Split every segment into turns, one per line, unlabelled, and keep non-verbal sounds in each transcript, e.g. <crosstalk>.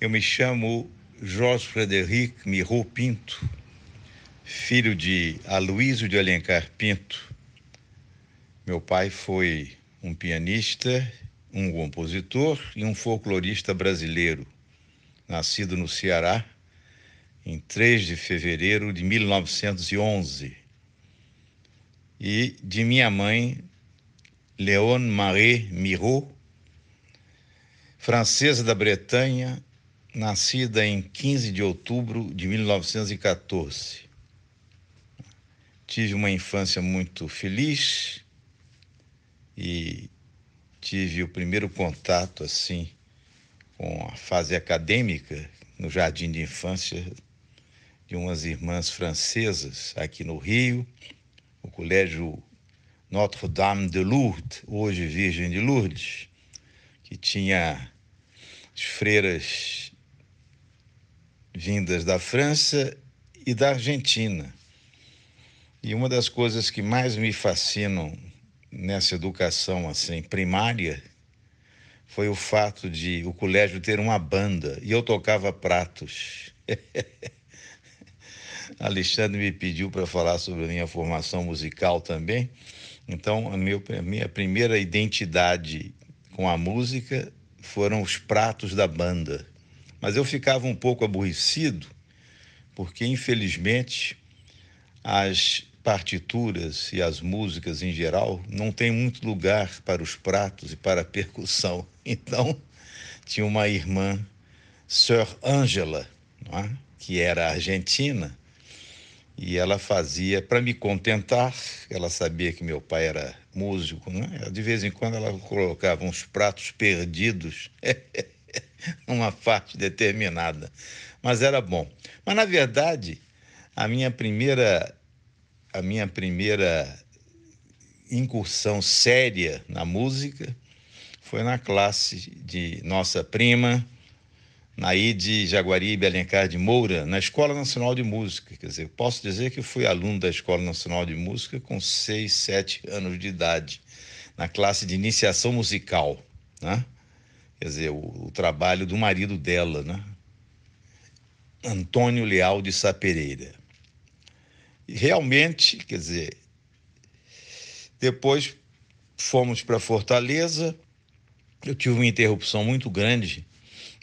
Eu me chamo Jorge Frederic Mirro Pinto, filho de Aloísio de Alencar Pinto. Meu pai foi um pianista, um compositor e um folclorista brasileiro, nascido no Ceará em 3 de fevereiro de 1911. E de minha mãe, Leon Marie Miró, francesa da Bretanha, nascida em 15 de outubro de 1914. Tive uma infância muito feliz e tive o primeiro contato assim com a fase acadêmica no jardim de infância de umas irmãs francesas aqui no Rio, o colégio Notre-Dame de Lourdes, hoje Virgem de Lourdes, que tinha as freiras vindas da França e da Argentina. E uma das coisas que mais me fascinam nessa educação assim primária foi o fato de o colégio ter uma banda e eu tocava pratos. <laughs> Alexandre me pediu para falar sobre a minha formação musical também. Então, a, meu, a minha primeira identidade com a música foram os pratos da banda. Mas eu ficava um pouco aborrecido, porque infelizmente as partituras e as músicas em geral não têm muito lugar para os pratos e para a percussão. <laughs> Então, tinha uma irmã, Sir Angela, é? que era argentina, e ela fazia, para me contentar, ela sabia que meu pai era músico, é? de vez em quando ela colocava uns pratos perdidos <laughs> <laughs> uma parte determinada. Mas era bom. Mas na verdade, a minha primeira a minha primeira incursão séria na música foi na classe de nossa prima Naide Jaguaribe Alencar de Moura, na Escola Nacional de Música. Quer dizer, posso dizer que fui aluno da Escola Nacional de Música com seis, sete anos de idade, na classe de iniciação musical. Né? quer dizer, o, o trabalho do marido dela, né? Antônio Leal de Sá E realmente, quer dizer, depois fomos para Fortaleza. Eu tive uma interrupção muito grande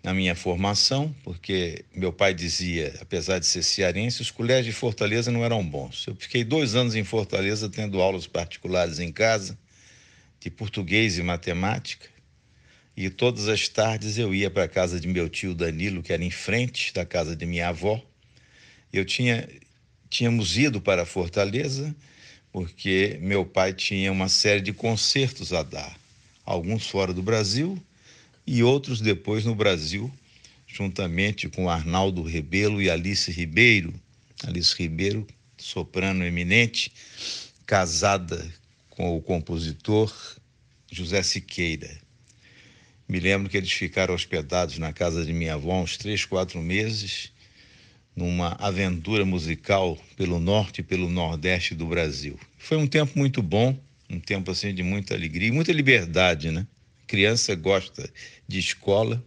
na minha formação, porque meu pai dizia, apesar de ser cearense, os colégios de Fortaleza não eram bons. Eu fiquei dois anos em Fortaleza tendo aulas particulares em casa de português e matemática. E todas as tardes eu ia para a casa de meu tio Danilo, que era em frente da casa de minha avó. Eu tinha tínhamos ido para Fortaleza porque meu pai tinha uma série de concertos a dar, alguns fora do Brasil e outros depois no Brasil, juntamente com Arnaldo Rebelo e Alice Ribeiro. Alice Ribeiro, soprano eminente, casada com o compositor José Siqueira. Me lembro que eles ficaram hospedados na casa de minha avó uns três, quatro meses, numa aventura musical pelo norte e pelo nordeste do Brasil. Foi um tempo muito bom, um tempo assim de muita alegria e muita liberdade, né? Criança gosta de escola,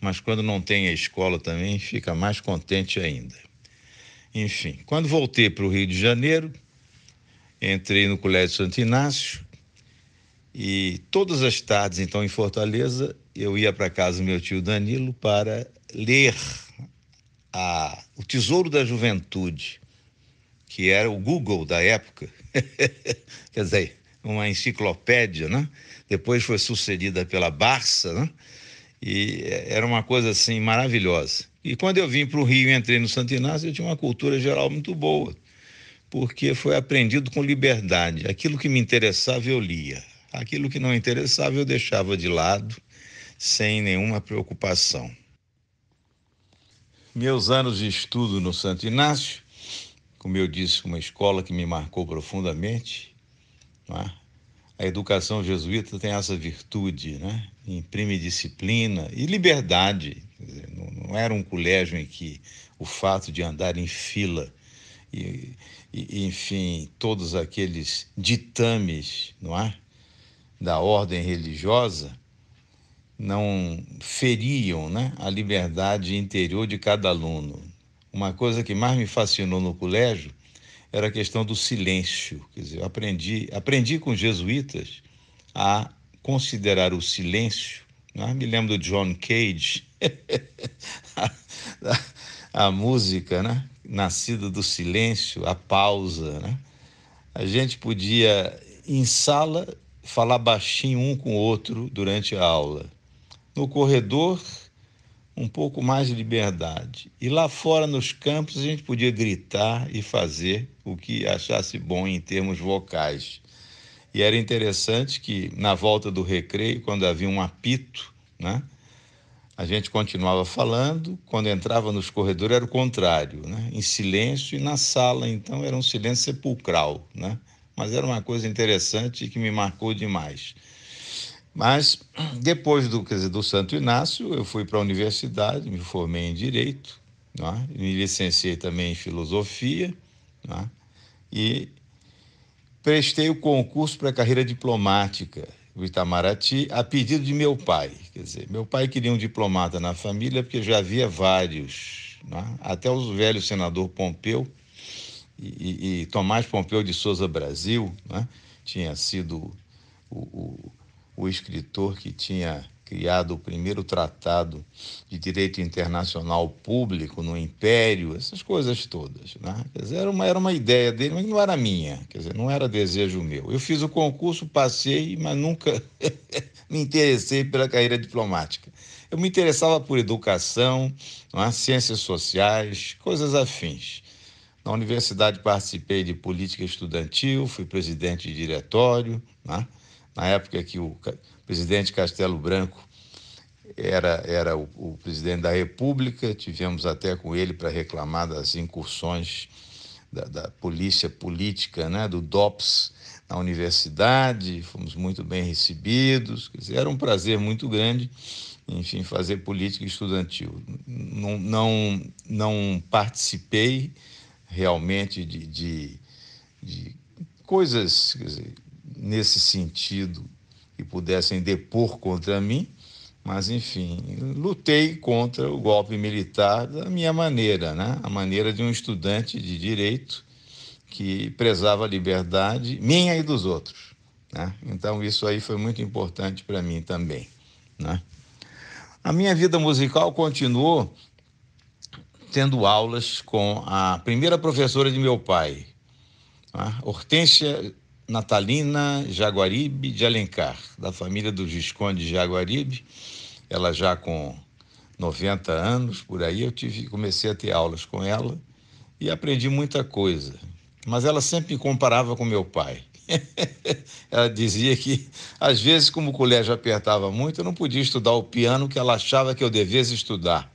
mas quando não tem a escola também fica mais contente ainda. Enfim, quando voltei para o Rio de Janeiro, entrei no Colégio Santo Inácio, e todas as tardes, então, em Fortaleza, eu ia para casa do meu tio Danilo para ler a, o Tesouro da Juventude, que era o Google da época, <laughs> quer dizer, uma enciclopédia, né? Depois foi sucedida pela Barça, né? E era uma coisa assim maravilhosa. E quando eu vim para o Rio e entrei no Santo Inácio, eu tinha uma cultura geral muito boa, porque foi aprendido com liberdade. Aquilo que me interessava, eu lia. Aquilo que não interessava eu deixava de lado, sem nenhuma preocupação. Meus anos de estudo no Santo Inácio, como eu disse, uma escola que me marcou profundamente. É? A educação jesuíta tem essa virtude, né? imprime disciplina e liberdade. Dizer, não, não, era um colégio em que o fato de andar em fila e, e enfim, todos aqueles ditames, não é? da ordem religiosa não feriam né, a liberdade interior de cada aluno. Uma coisa que mais me fascinou no colégio era a questão do silêncio. Quer dizer, aprendi, aprendi com os jesuítas a considerar o silêncio. Né? Me lembro do John Cage, a, <laughs> a, a, música, né? nascida do silêncio, a pausa. Né? A gente podia, em sala, falar baixinho um com o outro durante a aula. No corredor, um pouco mais de liberdade. E lá fora, nos campos, a gente podia gritar e fazer o que achasse bom em termos vocais. E era interessante que, na volta do recreio, quando havia um apito, né? A gente continuava falando, quando entrava nos corredores era o contrário, né? em silêncio, e na sala, então, era um silêncio sepulcral. Né? mas era uma coisa interessante e que me marcou demais. Mas depois do, dizer, do Santo Inácio, eu fui para a universidade, me formei em Direito, é? me licenciei também em Filosofia é? e prestei o concurso para a carreira diplomática do Itamaraty a pedido de meu pai. Quer dizer, meu pai queria um diplomata na família porque já havia vários, é? até o velho senador Pompeu e, e, Tomás Pompeu de Souza Brasil né, tinha sido o, o, o, escritor que tinha criado o primeiro tratado de direito internacional público no Império, essas coisas todas. Né? Quer dizer, era uma, era uma ideia dele, mas não era minha, quer dizer, não era desejo meu. Eu fiz o concurso, passei, mas nunca <laughs> me interessei pela carreira diplomática. Eu me interessava por educação, é? ciências sociais, coisas afins. Na universidade participei de política estudantil, fui presidente de diretório, né? na época que o presidente Castelo Branco era, era o, o presidente da República, tivemos até com ele para reclamar das incursões da, da, polícia política, né? do DOPS na universidade, fomos muito bem recebidos, dizer, era um prazer muito grande, enfim, fazer política estudantil. Não, não, não participei realmente de, de, de coisas dizer, nesse sentido que pudessem depor contra mim, mas enfim, lutei contra o golpe militar da minha maneira, né? a maneira de um estudante de direito que prezava a liberdade minha e dos outros. Né? Então isso aí foi muito importante para mim também. Né? A minha vida musical continuou tendo aulas com a primeira professora de meu pai, tá? Hortência Natalina Jaguaribe de Alencar, da família do Visconde Jaguaribe. Ela já com 90 anos por aí, eu tive, comecei a ter aulas com ela e aprendi muita coisa. Mas ela sempre me comparava com meu pai. <laughs> ela dizia que, às vezes, como o colégio apertava muito, eu não podia estudar o piano que ela achava que eu devia estudar.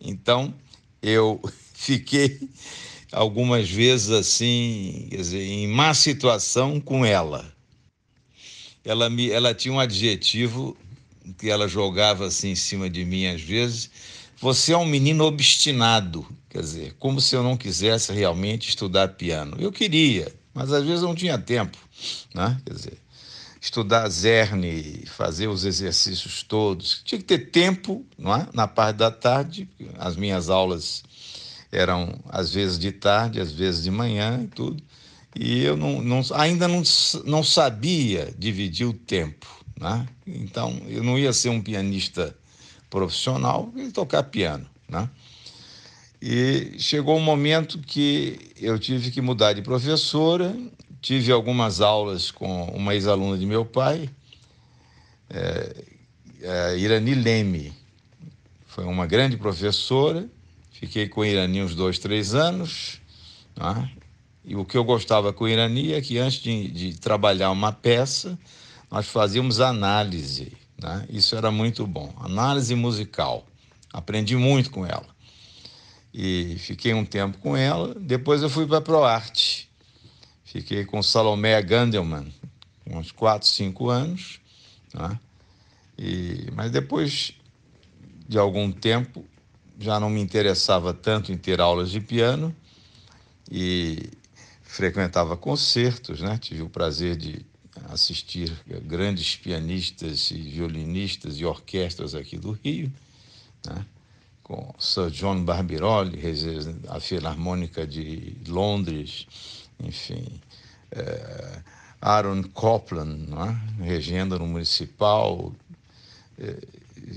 Então, eu <laughs> fiquei algumas vezes assim, quer dizer, em má situação com ela. Ela, me, ela tinha um adjetivo que ela jogava assim em cima de mim às vezes. Você é um menino obstinado, quer dizer, como se eu não quisesse realmente estudar piano. Eu queria, mas às vezes não tinha tempo, né? Quer dizer, estudar Zerne, fazer os exercícios todos. Tinha que ter tempo, não é? Na parte da tarde, as minhas aulas eram às vezes de tarde, às vezes de manhã e tudo. E eu não, não, ainda não, não sabia dividir o tempo. Né? Então, eu não ia ser um pianista profissional e tocar piano. Né? E chegou um momento que eu tive que mudar de professora Tive algumas aulas com uma ex-aluna de meu pai, é, é Irani Leme. Foi uma grande professora. Fiquei com Irani uns dois, três anos. Né? E o que eu gostava com Irani é que antes de, de trabalhar uma peça, nós fazíamos análise. Né? Isso era muito bom. Análise musical. Aprendi muito com ela. E fiquei um tempo com ela. Depois eu fui para a ProArte. Fiquei com Salomé Gandelman uns 4, 5 anos. Né? E, mas depois de algum tempo já não me interessava tanto em ter aulas de piano e frequentava concertos, né? Tive o prazer de assistir grandes pianistas e violinistas e orquestras aqui do Rio, né? com Sir John Barbirolli, a Filarmônica de Londres, enfim, é, Aaron Copland, né? regendo no municipal, é,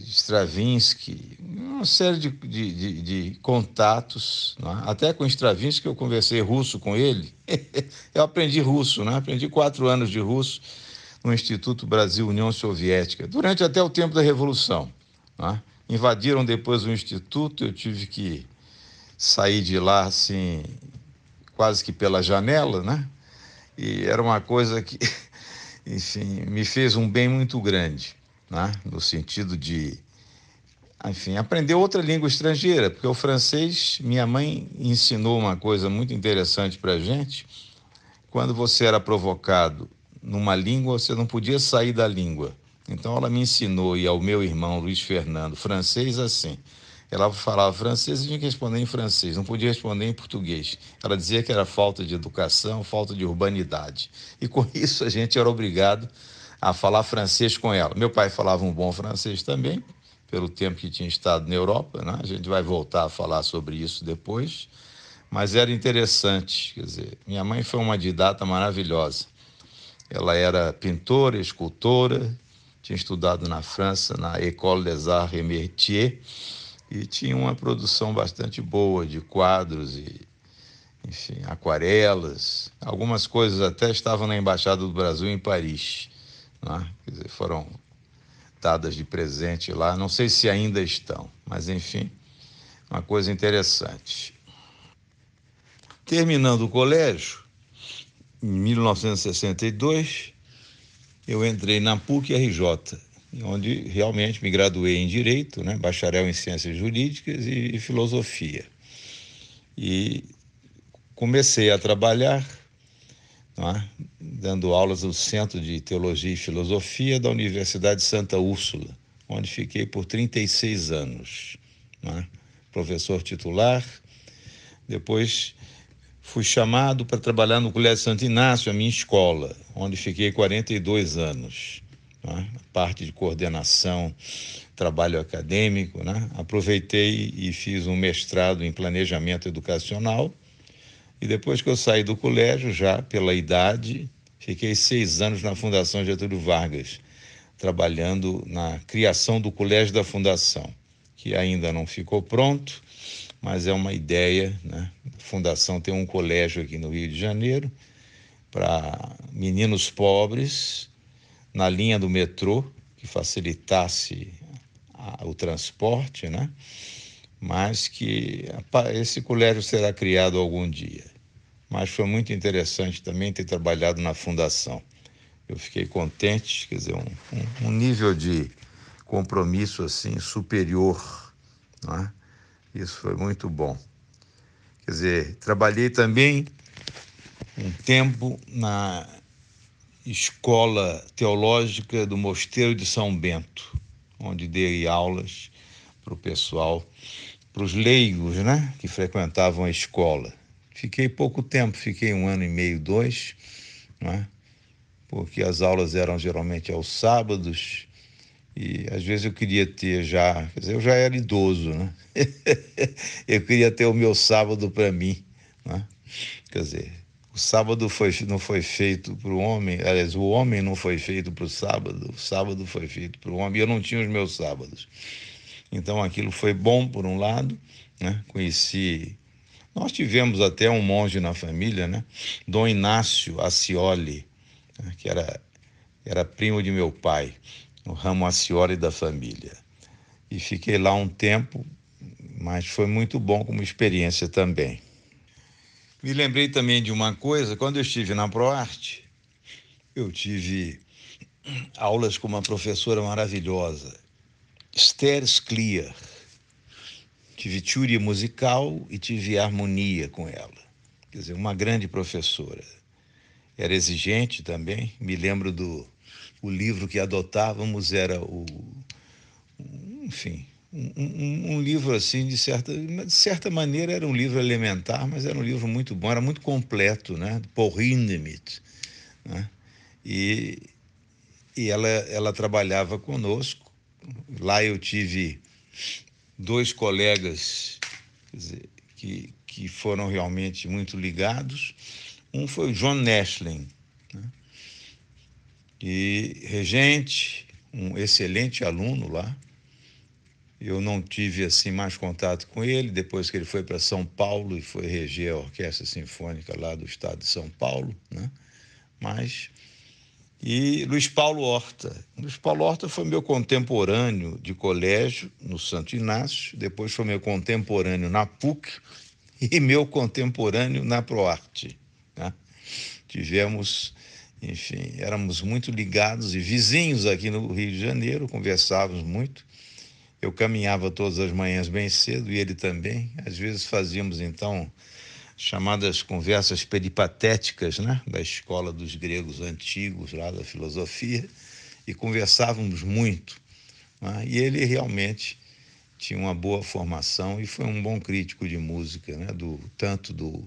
Stravinsky, uma série de, de, de, de contatos. né? Até com Stravinsky eu conversei russo com ele. <laughs> eu aprendi russo, né? aprendi quatro anos de russo no Instituto Brasil União Soviética, durante até o tempo da Revolução. É? Invadiram depois o Instituto, eu tive que sair de lá assim, quase que pela janela, né? e era uma coisa que, <laughs> enfim, me fez um bem muito grande, né? no sentido de, enfim, aprender outra língua estrangeira, porque o francês, minha mãe ensinou uma coisa muito interessante para gente, quando você era provocado numa língua, você não podia sair da língua. Então ela me ensinou e ao meu irmão Luiz Fernando francês assim. Ela falava francês e tinha que responder em francês, não podia responder em português. Ela dizia que era falta de educação, falta de urbanidade. E com <laughs> isso a gente era obrigado a falar francês com ela. Meu pai falava um bom francês também, pelo tempo que tinha estado na Europa, né? a gente vai voltar a falar sobre isso depois, mas era interessante, quer dizer, minha mãe foi uma didata maravilhosa. Ela era pintora, escultora, tinha estudado na França, na École des Arts et Métiers, e tinha uma produção bastante boa de quadros e, enfim, aquarelas. Algumas coisas até estavam na Embaixada do Brasil em Paris. Né? Quer dizer, foram dadas de presente lá. Não sei se ainda estão, mas enfim, uma coisa interessante. Terminando o colégio, em 1962, eu entrei na PUC-RJ onde realmente me graduei em Direito, né, bacharel em Ciências Jurídicas e, e Filosofia. E comecei a trabalhar, é? dando aulas no Centro de Teologia e Filosofia da Universidade Santa Úrsula, onde fiquei por 36 anos. É? Professor titular, depois fui chamado para trabalhar no Colégio Santo Inácio, a minha escola, onde fiquei 42 anos né? a parte de coordenação, trabalho acadêmico. Né? Aproveitei e fiz um mestrado em planejamento educacional. E depois que eu saí do colégio, já pela idade, fiquei seis anos na Fundação Getúlio Vargas, trabalhando na criação do Colégio da Fundação, que ainda não ficou pronto, mas é uma ideia. Né? A Fundação tem um colégio aqui no Rio de Janeiro para meninos pobres na linha do metrô que facilitasse a, o transporte, né? mas que esse colégio será criado algum dia. Mas foi muito interessante também ter trabalhado na fundação. Eu fiquei contente, quer dizer, um, um nível de compromisso assim superior, né? Isso foi muito bom. Quer dizer, trabalhei também um tempo na escola teológica do Mosteiro de São Bento, onde dei aulas para o pessoal, para os leigos, né, que frequentavam a escola. Fiquei pouco tempo, fiquei um ano e meio, dois, né, porque as aulas eram geralmente aos sábados e às vezes eu queria ter já, quer dizer, eu já era idoso, né? <laughs> eu queria ter o meu sábado para mim, né? Quer dizer, o sábado foi, não foi feito para o homem, aliás, o homem não foi feito para o sábado, o sábado foi feito para o homem, eu não tinha os meus sábados. Então aquilo foi bom, por um lado, né? conheci. Nós tivemos até um monge na família, né? Dom Inácio Acioli, né, que era, era primo de meu pai, o ramo Acioli da família. E fiquei lá um tempo, mas foi muito bom como experiência também. Me lembrei também de uma coisa, quando eu estive na ProArte, eu tive aulas com uma professora maravilhosa, Esther Clear. Tive teoria musical e tive harmonia com ela. Quer dizer, uma grande professora. Era exigente também. Me lembro do o livro que adotávamos era o enfim, um, um, livro assim, de certa, de certa maneira era um livro elementar, mas era um livro muito bom, era muito completo, né? do Paul Hindemith. Né? E, e ela, ela trabalhava conosco. Lá eu tive dois colegas dizer, que, que foram realmente muito ligados. Um foi o John Nashling, né? e regente, um excelente aluno lá, eu não tive assim mais contato com ele depois que ele foi para São Paulo e foi reger a Orquestra Sinfônica lá do estado de São Paulo, né? Mas e Luiz Paulo Horta. Luiz Paulo Horta foi meu contemporâneo de colégio no Santo Inácio, depois foi meu contemporâneo na PUC <laughs> e meu contemporâneo na Proarte. Né? Tivemos enfim, éramos muito ligados e vizinhos aqui no Rio de Janeiro, conversávamos muito. Eu caminhava todas as manhãs bem cedo e ele também. Às vezes fazíamos então chamadas conversas peripatéticas, né, da escola dos gregos antigos, lá da filosofia, e conversávamos muito. Né? E ele realmente tinha uma boa formação e foi um bom crítico de música, né, do tanto do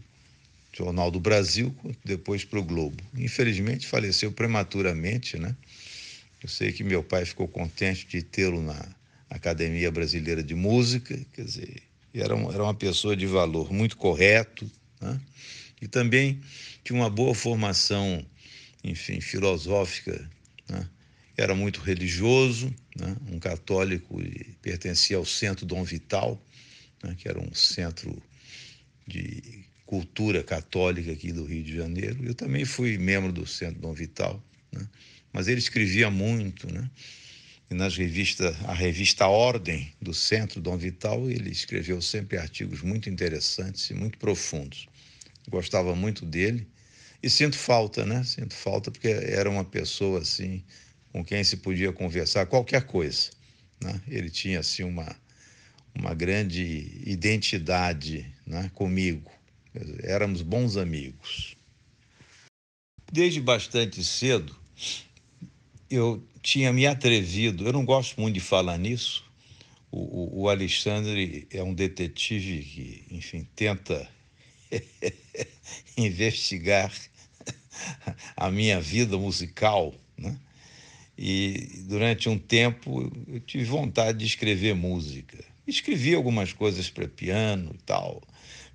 Jornal do Brasil quanto depois para o Globo. Infelizmente faleceu prematuramente, né? Eu sei que meu pai ficou contente de tê-lo na Academia Brasileira de Música, quer dizer, era, um, era uma pessoa de valor muito correto, né? e também tinha uma boa formação, enfim, filosófica, né? era muito religioso, né? um católico e pertencia ao Centro Dom Vital, né? que era um centro de cultura católica aqui do Rio de Janeiro. Eu também fui membro do Centro Dom Vital, né? mas ele escrevia muito, né? E nas revistas, a revista Ordem do Centro Dom Vital, ele escreveu sempre artigos muito interessantes e muito profundos. Gostava muito dele e sinto falta, né? Sinto falta porque era uma pessoa assim com quem se podia conversar qualquer coisa, né? Ele tinha assim uma uma grande identidade, né, comigo. Éramos bons amigos. Desde bastante cedo, eu tinha me atrevido, eu não gosto muito de falar nisso. O, o, o Alexandre é um detetive que, enfim, tenta <laughs> investigar a minha vida musical, né? E durante um tempo eu tive vontade de escrever música. Escrevi algumas coisas para piano e tal.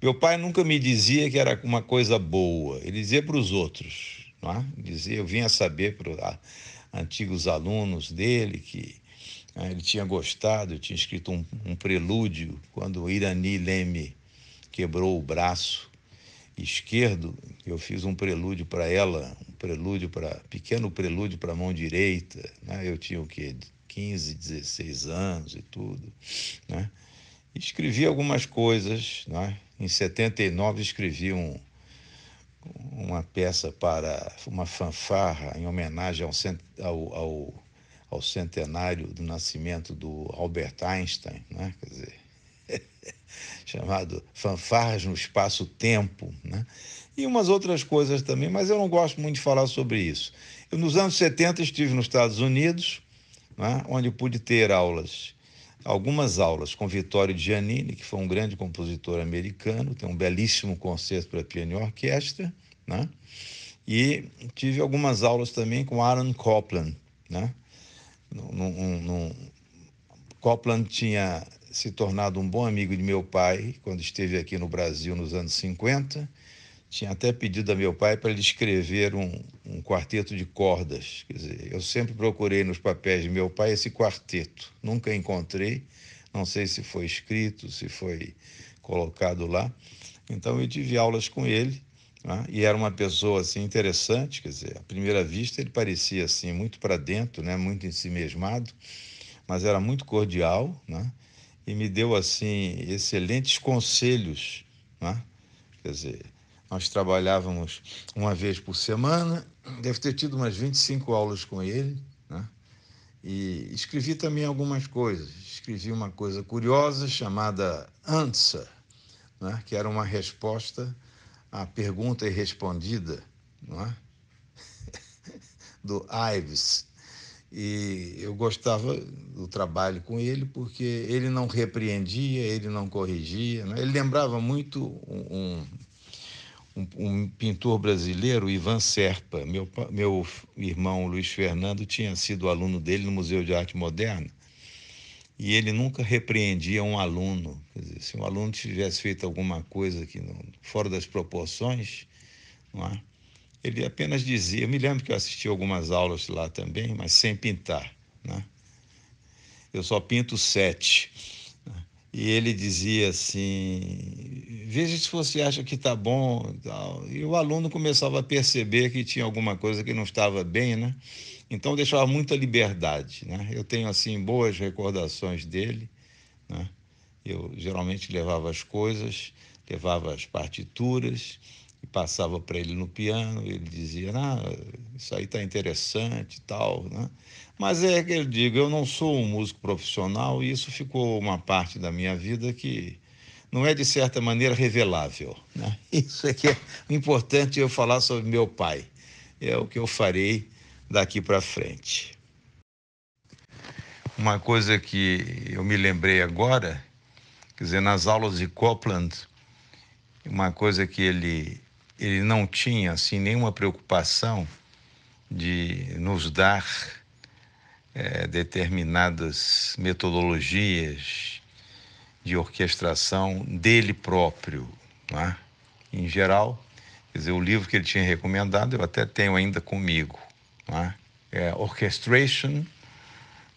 Meu pai nunca me dizia que era uma coisa boa, ele dizia para os outros. Não é? dizia, eu vinha saber para ah, antigos alunos dele, que ah, ele tinha gostado, tinha escrito um, um prelúdio quando o Irani Leme quebrou o braço esquerdo, eu fiz um prelúdio para ela, um prelúdio para pequeno prelúdio para a mão direita, né? Eu tinha o quê? 15, 16 anos e tudo, né? Escrevi algumas coisas, né? Em 79 escrevi um uma peça para uma fanfarra em homenagem ao, ao, ao centenário do nascimento do Albert Einstein, né? Quer dizer, <laughs> chamado Fanfarras no Espaço-Tempo, né? e umas outras coisas também, mas eu não gosto muito de falar sobre isso. Eu, nos anos 70 estive nos Estados Unidos, né? onde pude ter aulas algumas aulas com Vittorio Giannini, que foi um grande compositor americano, tem um belíssimo concerto para piano e orquestra, né? E tive algumas aulas também com Aaron Copland, né? Num, num... Copland tinha se tornado um bom amigo de meu pai quando esteve aqui no Brasil nos anos 50 tinha até pedido a meu pai para ele escrever um, um quarteto de cordas. Quer dizer, eu sempre procurei nos papéis de meu pai esse quarteto. Nunca encontrei, não sei se foi escrito, se foi colocado lá. Então eu tive aulas com ele né? e era uma pessoa assim interessante, quer dizer, à primeira vista ele parecia assim muito para dentro, né, muito em si mesmado, mas era muito cordial, né? E me deu assim excelentes conselhos, né? Quer dizer, nós trabalhávamos uma vez por semana, deve ter tido umas 25 aulas com ele, né? E escrevi também algumas coisas. Escrevi uma coisa curiosa chamada Answer, né? que era uma resposta à pergunta e respondida não é? <laughs> do Ives. E eu gostava do trabalho com ele porque ele não repreendia, ele não corrigia. Né? Ele lembrava muito um, um um, um pintor brasileiro, Ivan Serpa. Meu, meu irmão Luiz Fernando tinha sido aluno dele no Museu de Arte Moderna e ele nunca repreendia um aluno. Dizer, se um aluno tivesse feito alguma coisa que não, fora das proporções, é? ele apenas dizia. Eu me lembro que eu assisti algumas aulas lá também, mas sem pintar. É? Eu só pinto sete e ele dizia assim: veja se você acha que está bom. E o aluno começava a perceber que tinha alguma coisa que não estava bem, né? Então deixava muita liberdade, né? Eu tenho assim boas recordações dele, né? Eu geralmente levava as coisas, levava as partituras passava para ele no piano, ele dizia, ah, isso aí está interessante e tal, né? Mas é que eu digo, eu não sou um músico profissional e isso ficou uma parte da minha vida que não é de certa maneira revelável, né? <laughs> Isso é que é importante eu falar sobre meu pai. É o que eu farei daqui para frente. Uma coisa que eu me lembrei agora, quer dizer, nas aulas de Copland, uma coisa que ele ele não tinha assim nenhuma preocupação de nos dar é, determinadas metodologias de orquestração dele próprio, né? em geral. Quer dizer, o livro que ele tinha recomendado eu até tenho ainda comigo, né? é Orchestration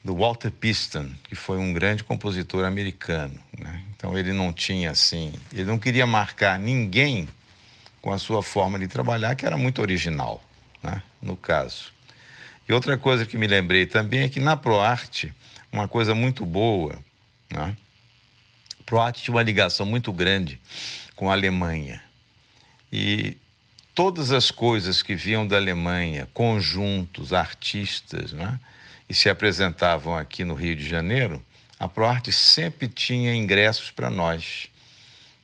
do Walter Piston, que foi um grande compositor americano. Né? Então ele não tinha assim, ele não queria marcar ninguém com a sua forma de trabalhar, que era muito original, né? no caso. E outra coisa que me lembrei também é que na ProArte, uma coisa muito boa, né? ProArte tinha uma ligação muito grande com a Alemanha. E todas as coisas que vinham da Alemanha, conjuntos, artistas, né? e se apresentavam aqui no Rio de Janeiro, a ProArte sempre tinha ingressos para nós.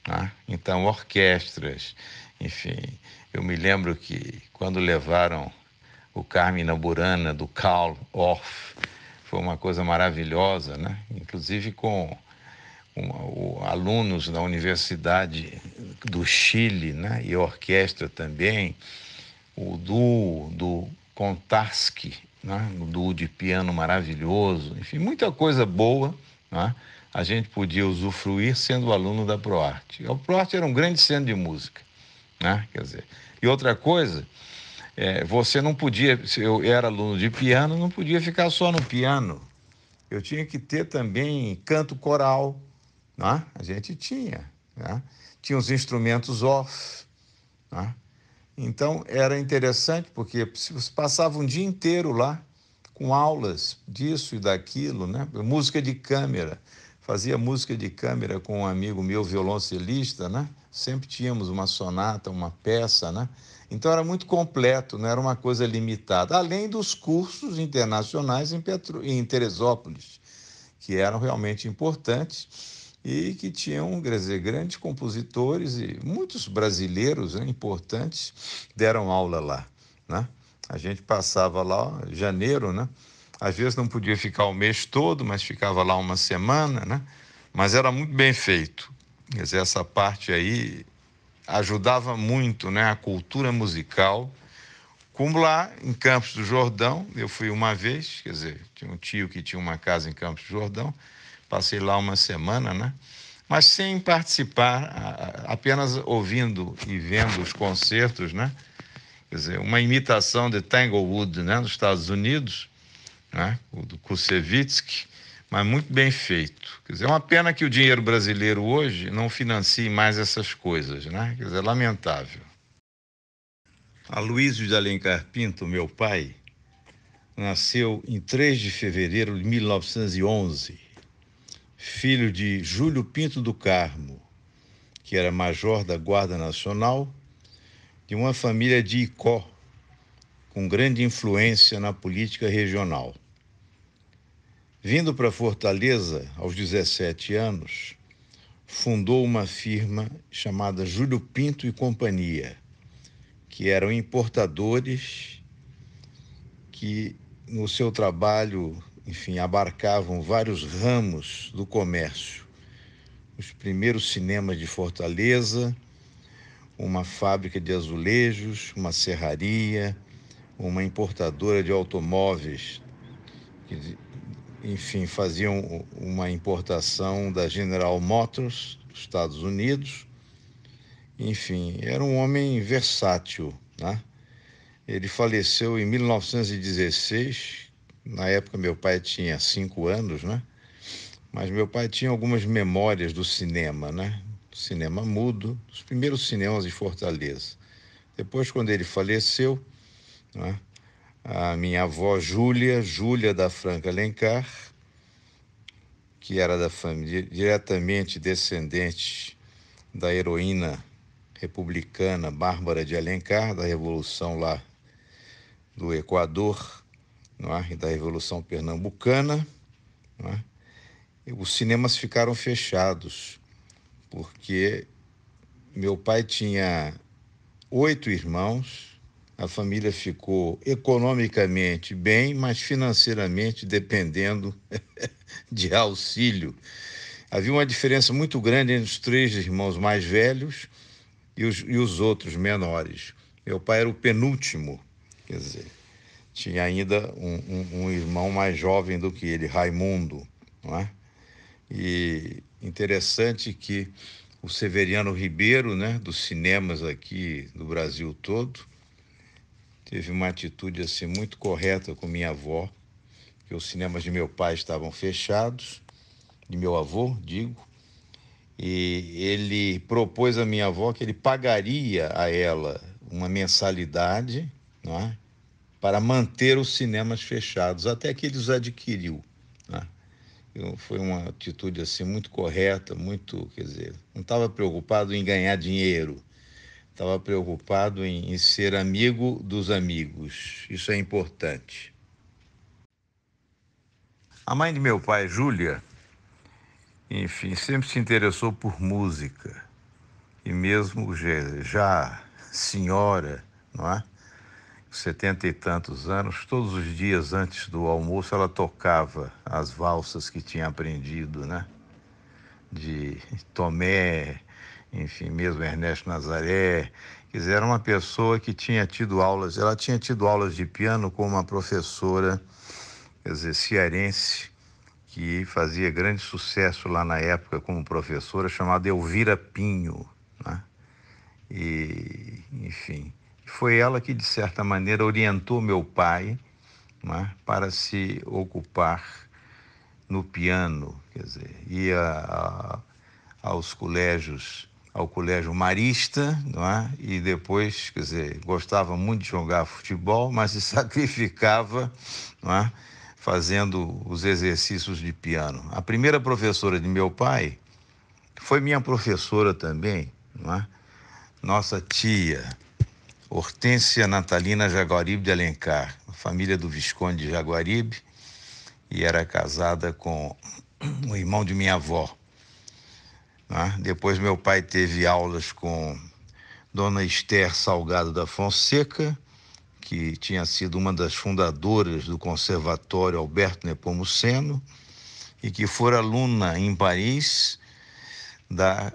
Né? Então, orquestras, enfim, eu me lembro que quando levaram o Carmen Burana do Carl Orff, foi uma coisa maravilhosa, né? Inclusive com um, alunos da Universidade do Chile, né? E orquestra também, o duo do Contarski né? Um duo de piano maravilhoso, enfim, muita coisa boa, né? A gente podia usufruir sendo aluno da ProArte. A ProArte era um grande centro de música. Né? Quer dizer, e outra coisa, é, você não podia, se eu era aluno de piano, não podia ficar só no piano. Eu tinha que ter também canto coral, né? a gente tinha. Né? Tinha os instrumentos off. Né? Então era interessante, porque você passava um dia inteiro lá com aulas disso e daquilo, né? música de câmera. Fazia música de câmera com um amigo meu, violoncelista, né? sempre tínhamos uma sonata, uma peça, né? Então era muito completo, não era uma coisa limitada, além dos cursos internacionais em, Petro... em Teresópolis, que eram realmente importantes e que tinham dizer, grandes compositores e muitos brasileiros né, importantes deram aula lá. Né? A gente passava lá janeiro, né? às vezes não podia ficar o mês todo, mas ficava lá uma semana, né? mas era muito bem feito mas essa parte aí ajudava muito né, a cultura musical. Como lá em Campos do Jordão, eu fui uma vez, quer dizer, tinha um tio que tinha uma casa em Campos do Jordão, passei lá uma semana, né? Mas sem participar, apenas ouvindo e vendo os concertos, né? Quer dizer, uma imitação de Tanglewood, né, nos Estados Unidos, né? O do Kusevitsky, mas muito bem feito. Quer dizer, é uma pena que o dinheiro brasileiro hoje não financie mais essas coisas, né? Quer dizer, é lamentável. Aloysio de Alencar Pinto, meu pai, nasceu em 3 de fevereiro de 1911, filho de Júlio Pinto do Carmo, que era major da Guarda Nacional, de uma família de Icó, com grande influência na política regional. Vindo para Fortaleza aos 17 anos, fundou uma firma chamada Júlio Pinto e Companhia, que eram importadores que no seu trabalho, enfim, abarcavam vários ramos do comércio. Os primeiros cinemas de Fortaleza, uma fábrica de azulejos, uma serraria, uma importadora de automóveis enfim, faziam uma importação da General Motors, dos Estados Unidos. Enfim, era um homem versátil, né? Ele faleceu em 1916. Na época, meu pai tinha cinco anos, né? Mas meu pai tinha algumas memórias do cinema, né? Cinema mudo, os primeiros cinemas de Fortaleza. Depois, quando ele faleceu, né? a minha avó Júlia, Júlia da Franca Alencar, que era da família diretamente descendente da heroína republicana Bárbara de Alencar, da Revolução lá do Equador, não é? e da Revolução Pernambucana. Não é? Os cinemas ficaram fechados, porque meu pai tinha oito irmãos, a família ficou economicamente bem, mas financeiramente dependendo <laughs> de auxílio. Havia uma diferença muito grande entre os três irmãos mais velhos e os, e os outros menores. Meu pai era o penúltimo, quer dizer, tinha ainda um, um, um irmão mais jovem do que ele, Raimundo. Não é? E interessante que o Severiano Ribeiro, né, dos cinemas aqui do Brasil todo, teve uma atitude assim muito correta com minha avó, que os cinemas de meu pai estavam fechados, de meu avô, digo, e ele propôs à minha avó que ele pagaria a ela uma mensalidade, não é? Para manter os cinemas fechados até que ele os adquiriu. Né. Foi uma atitude assim muito correta, muito, quer dizer, não estava preocupado em ganhar dinheiro, estava preocupado em, em ser amigo dos amigos. Isso é importante. A mãe de meu pai, Júlia, enfim, sempre se interessou por música. E mesmo já, já senhora, não é? Setenta e tantos anos, todos os dias antes do almoço ela tocava as valsas que tinha aprendido, né? De Tomé, enfim, mesmo Ernesto Nazaré, quer era uma pessoa que tinha tido aulas, ela tinha tido aulas de piano com uma professora, quer dizer, cearense, que fazia grande sucesso lá na época como professora, chamada Elvira Pinho, né? E, enfim, foi ela que, de certa maneira, orientou meu pai né, para se ocupar no piano, quer dizer, ia a, aos colégios ao colégio marista, não é? E depois, quer dizer, gostava muito de jogar futebol, mas se <laughs> sacrificava, não é? Fazendo os exercícios de piano. A primeira professora de meu pai foi minha professora também, não é? Nossa tia, Hortência Natalina Jaguaribe de Alencar, família do Visconde de Jaguaribe, e era casada com o irmão de minha avó né? Depois meu pai teve aulas com Dona Esther Salgado da Fonseca, que tinha sido uma das fundadoras do Conservatório Alberto Nepomuceno e que fora aluna em Paris da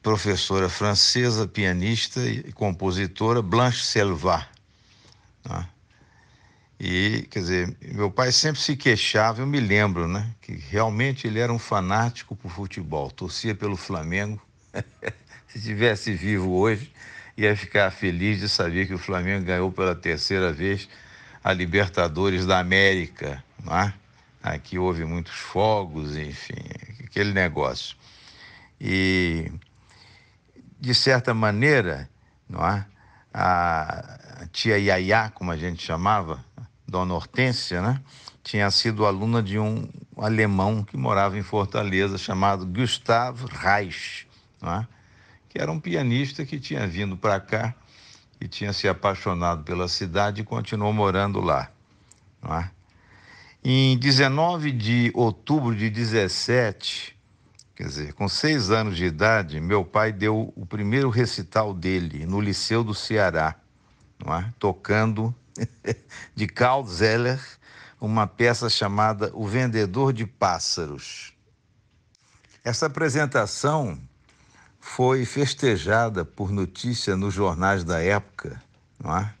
professora francesa, pianista e compositora Blanche Selvat. Né? E, quer dizer, meu pai sempre se queixava, eu me lembro, né? Que realmente ele era um fanático por futebol, torcia pelo Flamengo. <laughs> se estivesse vivo hoje, ia ficar feliz de saber que o Flamengo ganhou pela terceira vez a Libertadores da América, não é? Aqui houve muitos fogos, enfim, aquele negócio. E, de certa maneira, não é? A tia Yaya, como a gente chamava, Dona Hortência, né? Tinha sido aluna de um alemão que morava em Fortaleza, chamado Gustav Reich, né? que era um pianista que tinha vindo para cá e tinha se apaixonado pela cidade e continuou morando lá. Né? Em 19 de outubro de 17, quer dizer, com seis anos de idade, meu pai deu o primeiro recital dele no Liceu do Ceará, né, tocando <laughs> de Carl Zeller, uma peça chamada O Vendedor de Pássaros. Essa apresentação foi festejada por notícia nos jornais da época, não é?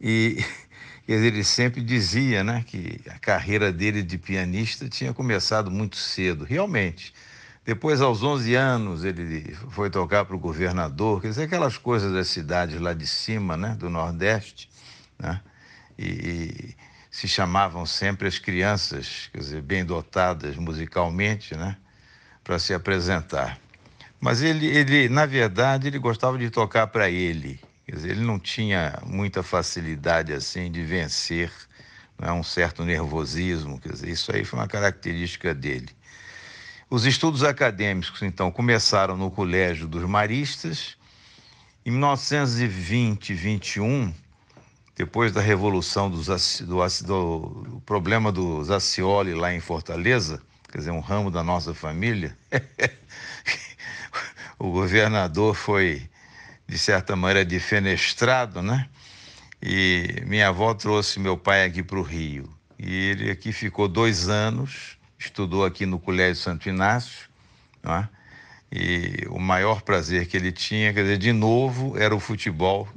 E <laughs> ele sempre dizia né, que a carreira dele de pianista tinha começado muito cedo, realmente. Depois, aos 11 anos, ele foi tocar para o governador, quer dizer, aquelas coisas das cidades lá de cima, né, do Nordeste né? E, se chamavam sempre as crianças, quer dizer, bem dotadas musicalmente, né? Para se apresentar. Mas ele, ele, na verdade, ele gostava de tocar para ele. Quer dizer, ele não tinha muita facilidade assim de vencer né? um certo nervosismo. Quer dizer, isso aí foi uma característica dele. Os estudos acadêmicos, então, começaram no Colégio dos Maristas. Em 1920 e 21, depois da revolução dos, do, do, do problema dos Acioli lá em Fortaleza, quer dizer, um ramo da nossa família, <laughs> o governador foi, de certa maneira, defenestrado, né? E minha avó trouxe meu pai aqui para o Rio. E ele aqui ficou dois anos, estudou aqui no Colégio Santo Inácio, não é? E o maior prazer que ele tinha, quer dizer, de novo, era o futebol,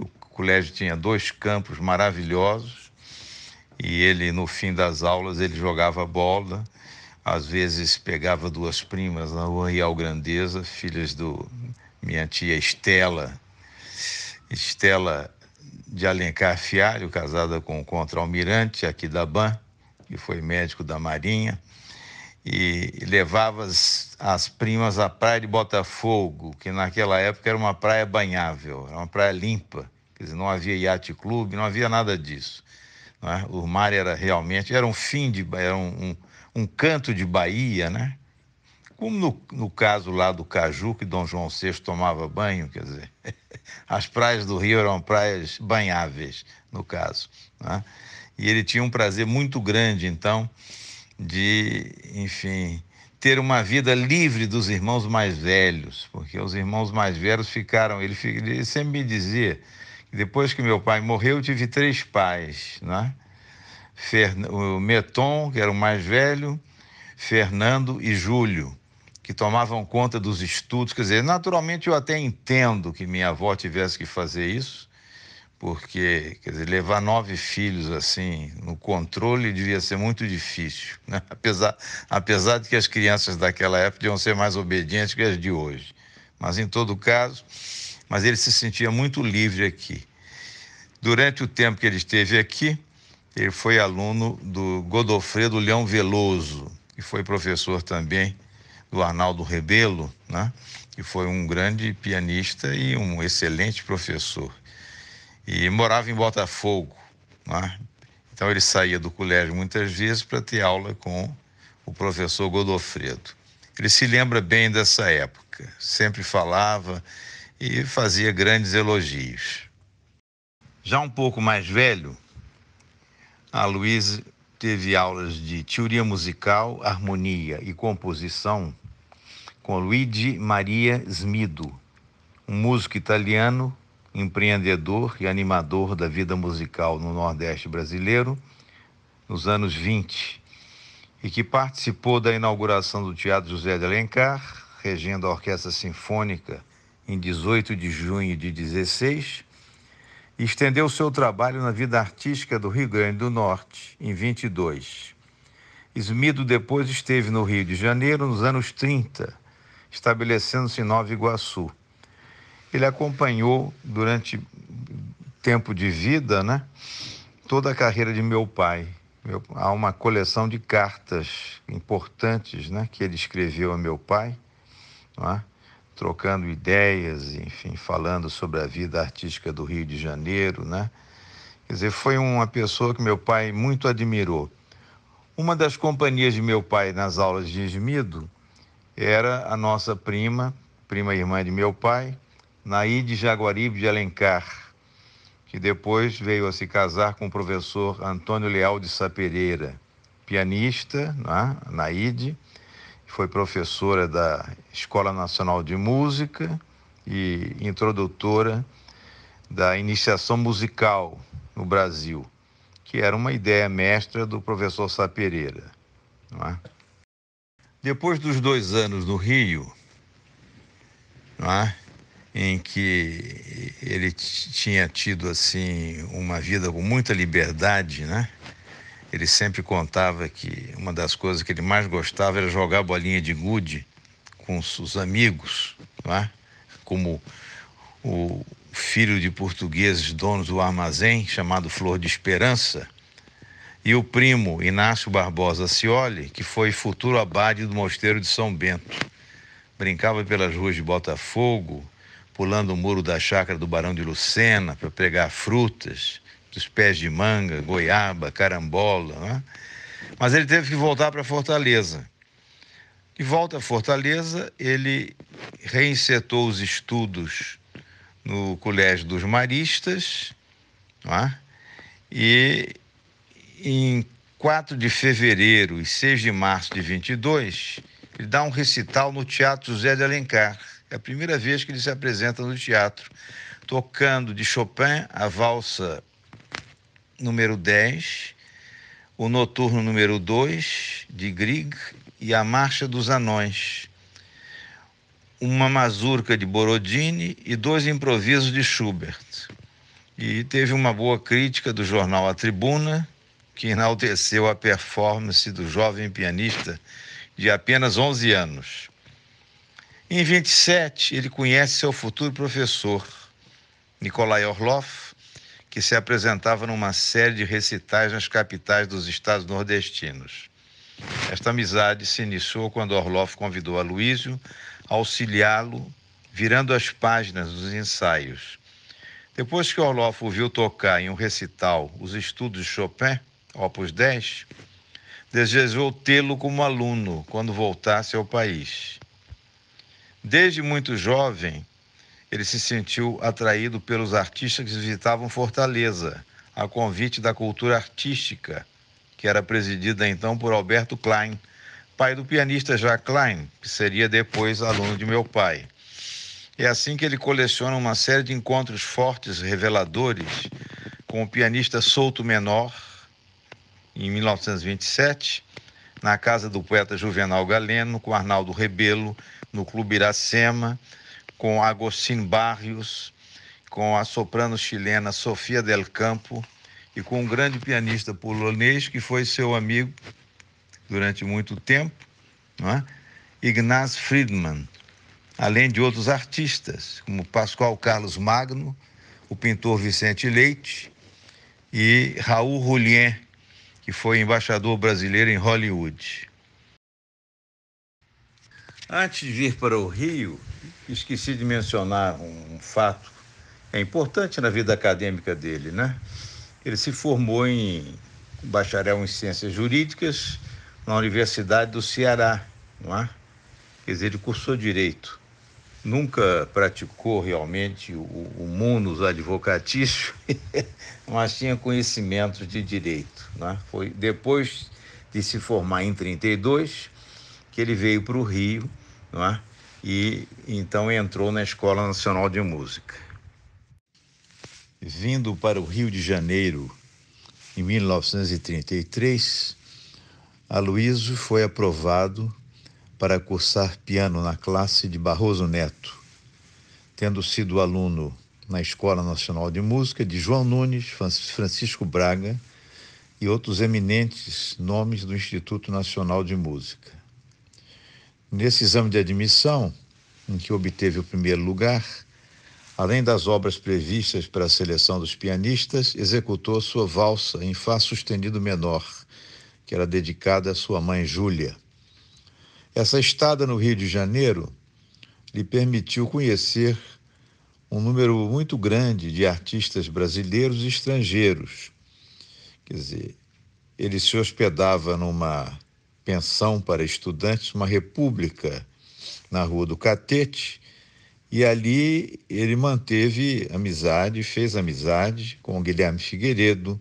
colégio tinha dois campos maravilhosos e ele, no fim das aulas, ele jogava bola, às vezes pegava duas primas na rua Real Grandeza, filhas do minha tia Estela, Estela de Alencar Fialho, casada com o contra-almirante aqui da BAN, que foi médico da Marinha, e levava as, as, primas à praia de Botafogo, que naquela época era uma praia banhável, era uma praia limpa. Quer dizer, não havia iate clube, não havia nada disso. É? O mar era realmente, era um fim de, era um, um, um canto de Bahia, né? Como no, no, caso lá do Caju, que Dom João VI tomava banho, quer dizer, <laughs> as praias do Rio eram praias banháveis, no caso. Né? E ele tinha um prazer muito grande, então, de, enfim, ter uma vida livre dos irmãos mais velhos, porque os irmãos mais velhos ficaram. Ele, ele sempre me dizia: depois que meu pai morreu, eu tive três pais, né? o Meton, que era o mais velho, Fernando e Júlio, que tomavam conta dos estudos. Quer dizer, naturalmente eu até entendo que minha avó tivesse que fazer isso, porque quer dizer, levar nove filhos assim no controle devia ser muito difícil, né? <laughs> apesar, apesar de que as crianças daquela época iam ser mais obedientes que as de hoje. Mas em todo caso, mas ele se sentia muito livre aqui. Durante o tempo que ele esteve aqui, ele foi aluno do Godofredo Leão Veloso, e foi professor também do Arnaldo Rebelo, né? que foi um grande pianista e um excelente professor. E morava em Botafogo. Né? Então ele saía do colégio muitas vezes para ter aula com o professor Godofredo. Ele se lembra bem dessa época música, sempre falava e fazia grandes elogios. Já um pouco mais velho, a Luiz teve aulas de teoria musical, harmonia e composição com Luigi Maria Smido, um músico italiano, empreendedor e animador da vida musical no Nordeste brasileiro nos anos 20 e que participou da inauguração do Teatro José de Alencar regendo a Orquestra Sinfônica em 18 de junho de 16, estendeu seu trabalho na vida artística do Rio Grande do Norte em 22. Esmido depois esteve no Rio de Janeiro nos anos 30, estabelecendo-se em Nova Iguaçu. Ele acompanhou durante tempo de vida, né, toda a carreira de meu pai. há uma coleção de cartas importantes, né, que ele escreveu a meu pai não é? trocando ideias, enfim, falando sobre a vida artística do Rio de Janeiro, né? Quer dizer, foi uma pessoa que meu pai muito admirou. Uma das companhias de meu pai nas aulas de Esmido era a nossa prima, prima irmã de meu pai, Naide Jaguaribe de Alencar, que depois veio a se casar com o professor Antônio Leal de Sapereira, pianista, né? Naide, foi professora da Escola Nacional de Música e introdutora da iniciação musical no Brasil, que era uma ideia mestra do professor Sá Pereira. É? Depois dos dois anos no Rio, é? em que ele tinha tido assim uma vida com muita liberdade, né? Ele sempre contava que uma das coisas que ele mais gostava era jogar bolinha de gude com seus amigos, é? como o filho de portugueses donos do armazém, chamado Flor de Esperança, e o primo Inácio Barbosa Cioli, que foi futuro abade do Mosteiro de São Bento. Brincava pelas ruas de Botafogo, pulando o muro da chácara do Barão de Lucena para pegar frutas, dos pés de manga, goiaba, carambola. Né? Mas ele teve que voltar para Fortaleza. De volta a Fortaleza, ele reinsetou os estudos no Colégio dos Maristas é? e em 4 de fevereiro e 6 de março de 22, ele dá um recital no Teatro José de Alencar. É a primeira vez que ele se apresenta no teatro, tocando de Chopin a valsa número 10, o Noturno número 2, de Grieg, e a Marcha dos Anões, uma mazurca de Borodini e dois improvisos de Schubert. E teve uma boa crítica do jornal A Tribuna, que enalteceu a performance do jovem pianista de apenas 11 anos. Em 27, ele conhece seu futuro professor, Nikolai Orlov, que se apresentava numa série de recitais nas capitais dos estados nordestinos. Esta amizade se iniciou quando Orloff convidou a Luísio a auxiliá-lo, virando as páginas dos ensaios. Depois que Orloff ouviu tocar em um recital os estudos de Chopin, Opus 10, desejou tê-lo como aluno quando voltasse ao país. Desde muito jovem, ele se sentiu atraído pelos artistas que visitavam Fortaleza, a convite da cultura artística, que era presidida então por Alberto Klein, pai do pianista Jacques Klein, que seria depois aluno de meu pai. É assim que ele coleciona uma série de encontros fortes, reveladores, com o pianista Souto Menor, em 1927, na casa do poeta Juvenal Galeno, com Arnaldo Rebelo, no Clube Iracema, com Agostinho Barrios, com a soprano chilena Sofia Del Campo e com um grande pianista polonês que foi seu amigo durante muito tempo, é? Ignaz Friedman, além de outros artistas, como Pascoal Carlos Magno, o pintor Vicente Leite e Raul Julien, que foi embaixador brasileiro em Hollywood. Antes de vir para o Rio, esqueci de mencionar um fato é importante na vida acadêmica dele, né? Ele se formou em bacharel em ciências jurídicas na Universidade do Ceará, não é? Quer dizer, ele cursou direito. Nunca praticou realmente o, o munus advocatício, <laughs> mas tinha conhecimentos de direito. Né? Foi depois de se formar em 32 que ele veio para o Rio não é? E então entrou na Escola Nacional de Música. Vindo para o Rio de Janeiro em 1933, Aloysio foi aprovado para cursar piano na classe de Barroso Neto, tendo sido aluno na Escola Nacional de Música de João Nunes, Francisco Braga e outros eminentes nomes do Instituto Nacional de Música. Nesse exame de admissão, em que obteve o primeiro lugar, além das obras previstas para a seleção dos pianistas, executou sua valsa em Fá sustenido menor, que era dedicada à sua mãe Júlia. Essa estada no Rio de Janeiro lhe permitiu conhecer um número muito grande de artistas brasileiros e estrangeiros. Quer dizer, ele se hospedava numa pensão para estudantes, uma república na Rua do Catete, e ali ele manteve amizade, fez amizade com Guilherme Figueiredo,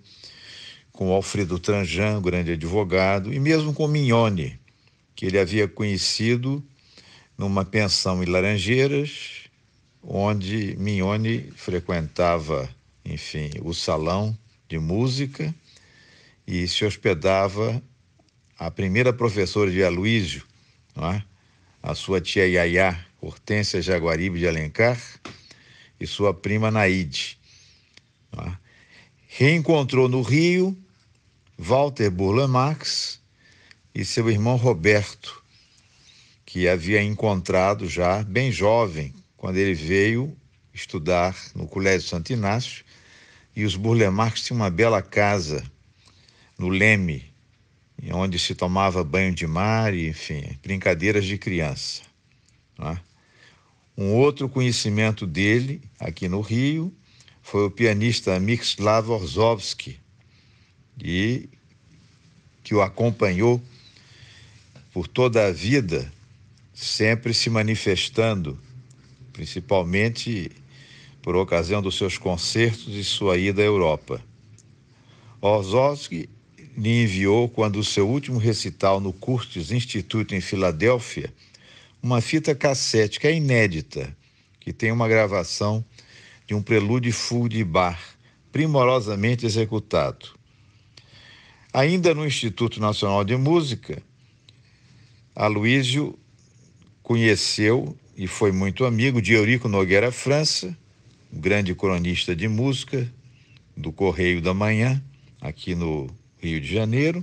com Alfredo Tranjan, grande advogado, e mesmo com Mignone, que ele havia conhecido numa pensão em Laranjeiras, onde Mignone frequentava, enfim, o salão de música e se hospedava a primeira professora de Aloísio, é? a sua tia Yaya Hortência Jaguaribe de Alencar, e sua prima Naide. É? Reencontrou no Rio Walter Burle Marx e seu irmão Roberto, que havia encontrado já bem jovem, quando ele veio estudar no Colégio Santo Inácio, e os Burle Marx tinham uma bela casa no Leme, onde se tomava banho de mar, e, enfim, brincadeiras de criança. Né? Um outro conhecimento dele, aqui no Rio, foi o pianista Mikislav Orzovsky, e que o acompanhou por toda a vida, sempre se manifestando, principalmente por ocasião dos seus concertos e sua ida à Europa. Orzovsky lhe enviou, quando o seu último recital no Curtis Institute em Filadélfia, uma fita cassete que é inédita, que tem uma gravação de um prelúdio full de bar, primorosamente executado. Ainda no Instituto Nacional de Música, Aloísio conheceu e foi muito amigo de Eurico Nogueira França, um grande cronista de música do Correio da Manhã, aqui no Rio de Janeiro,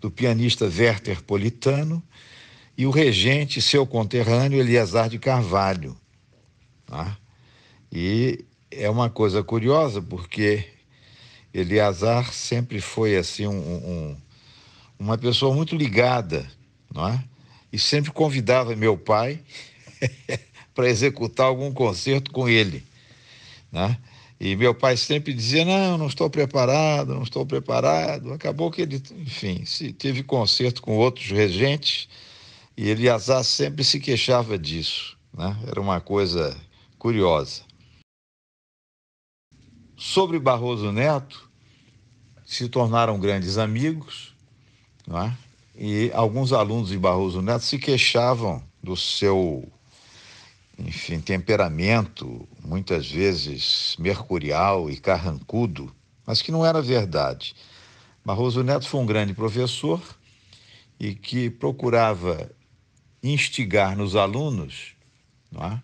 do pianista Werther Politano e o regente, seu conterrâneo, Eliasar de Carvalho. Tá? E é uma coisa curiosa, porque Eliasar sempre foi assim um, um, uma pessoa muito ligada, não é? E sempre convidava meu pai <laughs> para executar algum concerto com ele, né? E meu pai sempre dizia: não, não estou preparado, não estou preparado. Acabou que ele, enfim, se teve conserto com outros regentes e Eliasar sempre se queixava disso. Né? Era uma coisa curiosa. Sobre Barroso Neto, se tornaram grandes amigos, né? e alguns alunos de Barroso Neto se queixavam do seu enfim, temperamento, muitas vezes mercurial e carrancudo, mas que não era verdade. Barroso Neto foi um grande professor e que procurava instigar nos alunos é?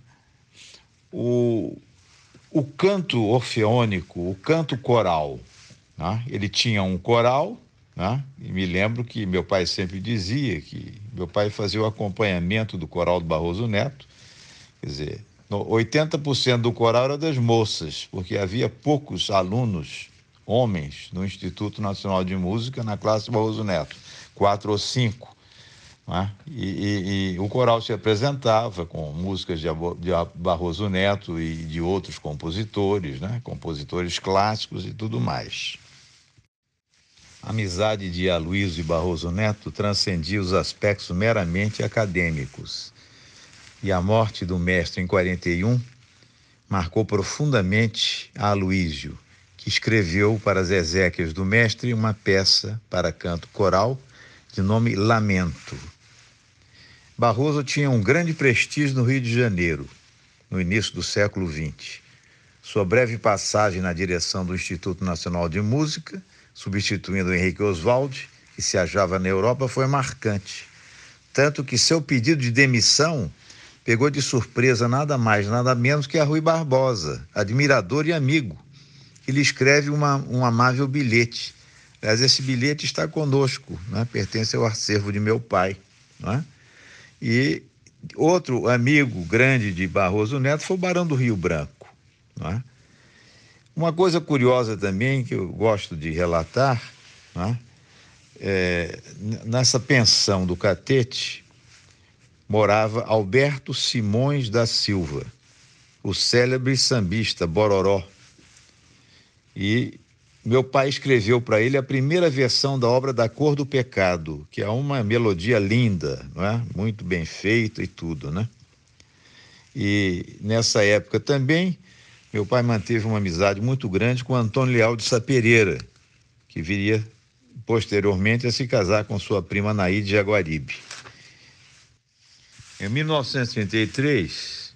o, o canto orfeônico, o canto coral. É? Ele tinha um coral, é? e me lembro que meu pai sempre dizia que meu pai fazia o acompanhamento do coral do Barroso Neto Quer dizer, 80% do coral era das moças, porque havia poucos alunos homens no Instituto Nacional de Música na classe Barroso Neto, quatro ou cinco. É? E, e, e, o coral se apresentava com músicas de, de Barroso Neto e de outros compositores, né? compositores clássicos e tudo mais. A amizade de Aloysio e Barroso Neto transcendia os aspectos meramente acadêmicos e a morte do mestre em 41 marcou profundamente a Aloísio, que escreveu para as Ezequias do mestre uma peça para canto coral de nome Lamento. Barroso tinha um grande prestígio no Rio de Janeiro, no início do século XX. Sua breve passagem na direção do Instituto Nacional de Música, substituindo Henrique Oswald, que se achava na Europa, foi marcante. Tanto que seu pedido de demissão pegou de surpresa nada mais, nada menos que a Rui Barbosa, admirador e amigo, que lhe escreve uma, um amável bilhete. Aliás, esse bilhete está conosco, né? pertence ao acervo de meu pai. Né? E outro amigo grande de Barroso Neto foi o Barão do Rio Branco. Né? Uma coisa curiosa também que eu gosto de relatar, né? é, é nessa pensão do Catete, morava Alberto Simões da Silva, o célebre sambista Bororó. E meu pai escreveu para ele a primeira versão da obra da Cor do Pecado, que é uma melodia linda, não é? muito bem feita e tudo, né? E nessa época também, meu pai manteve uma amizade muito grande com Antônio Leal de Sapereira, que viria posteriormente a se casar com sua prima Naí de Jaguaribe. Em 1933,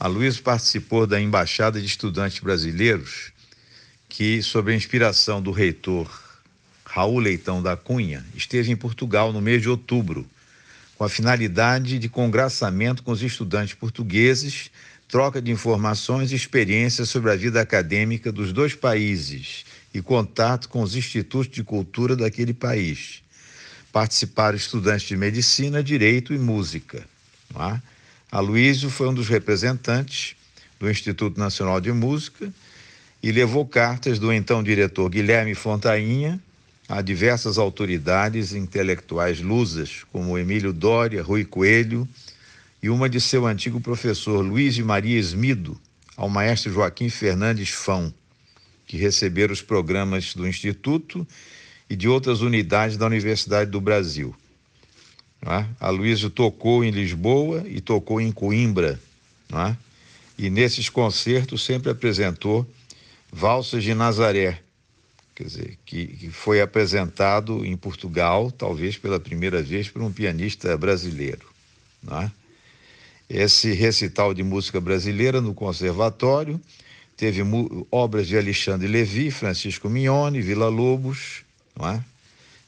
a Luiz participou da Embaixada de Estudantes Brasileiros, que, sob a inspiração do reitor Raul Leitão da Cunha, esteve em Portugal no mês de outubro, com a finalidade de congraçamento com os estudantes portugueses, troca de informações e experiências sobre a vida acadêmica dos dois países e contato com os institutos de cultura daquele país. Participaram estudantes de medicina, direito e música. A é? foi um dos representantes do Instituto Nacional de Música e levou cartas do então diretor Guilherme Fontainha a diversas autoridades intelectuais lusas, como Emílio Doria, Rui Coelho, e uma de seu antigo professor Luiz de Maria Esmido, ao maestro Joaquim Fernandes Fão, que receberam os programas do Instituto e de outras unidades da Universidade do Brasil. Né? A Luísa tocou em Lisboa e tocou em Coimbra. Né? E nesses concertos sempre apresentou Valsas de Nazaré, quer dizer, que, que foi apresentado em Portugal, talvez pela primeira vez, por um pianista brasileiro. Né? Esse recital de música brasileira no conservatório teve obras de Alexandre Levi, Francisco Mignone, Vila Lobos, é?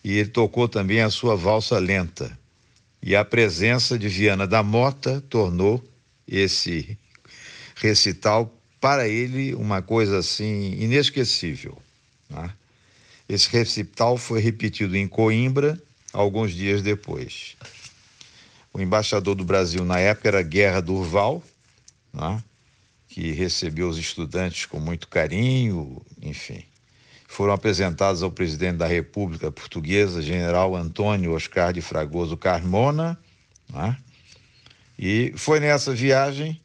e ele tocou também a sua valsa lenta. E a presença de Viana da Mota tornou esse recital para ele uma coisa assim inesquecível. Né? Esse recital foi repetido em Coimbra alguns dias depois. O embaixador do Brasil na época era Guerra Durval, né? que recebeu os estudantes com muito carinho, enfim foram apresentadas ao presidente da República Portuguesa, general Antônio Oscar de Fragoso Carmona. Né? E foi nessa viagem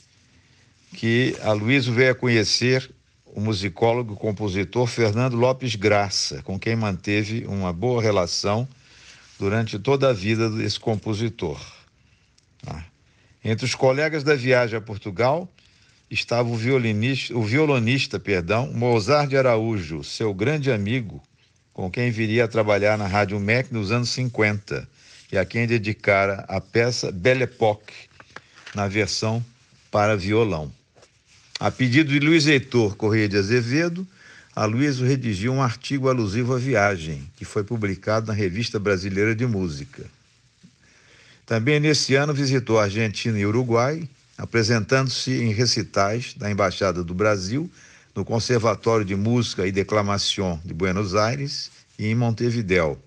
que a Luísa veio a conhecer o musicólogo e compositor Fernando Lopes Graça, com quem manteve uma boa relação durante toda a vida desse compositor. Né? Entre os colegas da viagem a Portugal estava o violinista, o violonista, perdão, Mozart de Araújo, seu grande amigo, com quem viria a trabalhar na Rádio MEC nos anos 50 e a quem dedicara a peça Belle Époque, na versão para violão. A pedido de Luiz Heitor Correia de Azevedo, a Luísa redigiu um artigo alusivo à viagem, que foi publicado na Revista Brasileira de Música. Também nesse ano visitou Argentina e Uruguai, apresentando-se em recitais da Embaixada do Brasil, no Conservatório de Música e Declamação de Buenos Aires e em Montevidéu.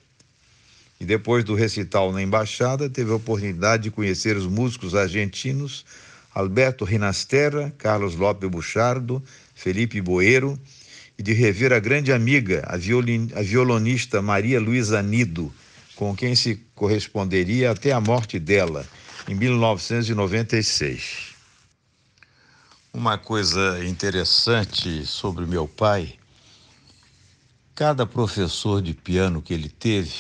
E depois do recital na Embaixada, teve a oportunidade de conhecer os músicos argentinos Alberto Rinasterra, Carlos López Buchardo, Felipe Boeiro e de rever a grande amiga, a, violin, a violonista Maria Luísa Nido, com quem se corresponderia até a morte dela em 1996. Uma coisa interessante sobre meu pai, cada professor de piano que ele teve